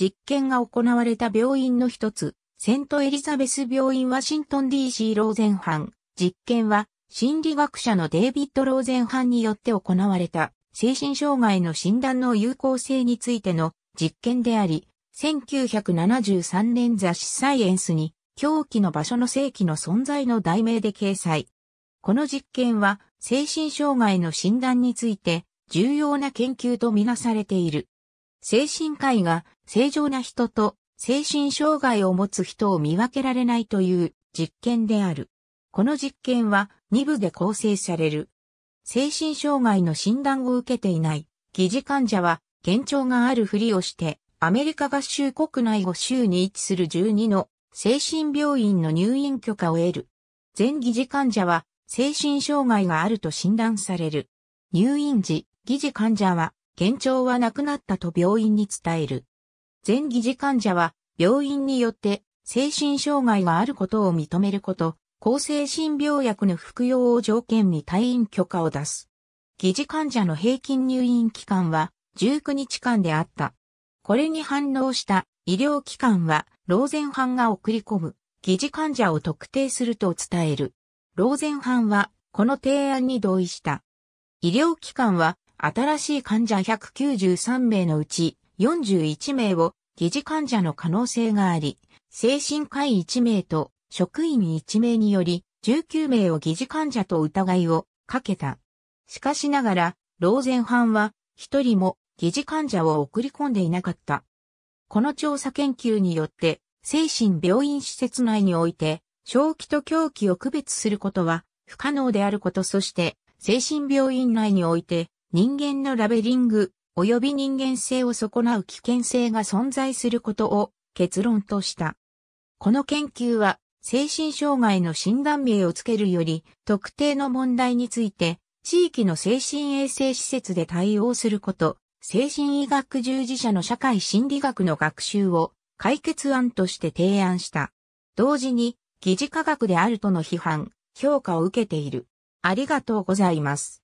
実験が行われた病院の一つ、セントエリザベス病院ワシントン DC ローゼンハン。実験は心理学者のデイビッド・ローゼンハンによって行われた精神障害の診断の有効性についての実験であり、1973年雑誌サイエンスに狂気の場所の正規の存在の題名で掲載。この実験は精神障害の診断について重要な研究とみなされている。精神科医が正常な人と精神障害を持つ人を見分けられないという実験である。この実験は2部で構成される。精神障害の診断を受けていない疑似患者は幻聴があるふりをしてアメリカ合衆国内を州に位置する12の精神病院の入院許可を得る。全疑似患者は精神障害があると診断される。入院時、疑似患者は幻聴はなくなったと病院に伝える。前疑似患者は病院によって精神障害があることを認めること、抗精神病薬の服用を条件に退院許可を出す。疑似患者の平均入院期間は19日間であった。これに反応した医療機関は、老前犯が送り込む疑似患者を特定すると伝える。老前犯はこの提案に同意した。医療機関は新しい患者193名のうち41名を疑似患者の可能性があり、精神科医1名と職員1名により19名を疑似患者と疑いをかけた。しかしながら、老前班は一人も疑似患者を送り込んでいなかった。この調査研究によって、精神病院施設内において、正気と狂気を区別することは不可能であることそして、精神病院内において、人間のラベリング、及び人間性を損なう危険性が存在することを結論とした。この研究は、精神障害の診断名をつけるより、特定の問題について、地域の精神衛生施設で対応すること、精神医学従事者の社会心理学の学習を解決案として提案した。同時に、疑似科学であるとの批判、評価を受けている。ありがとうございます。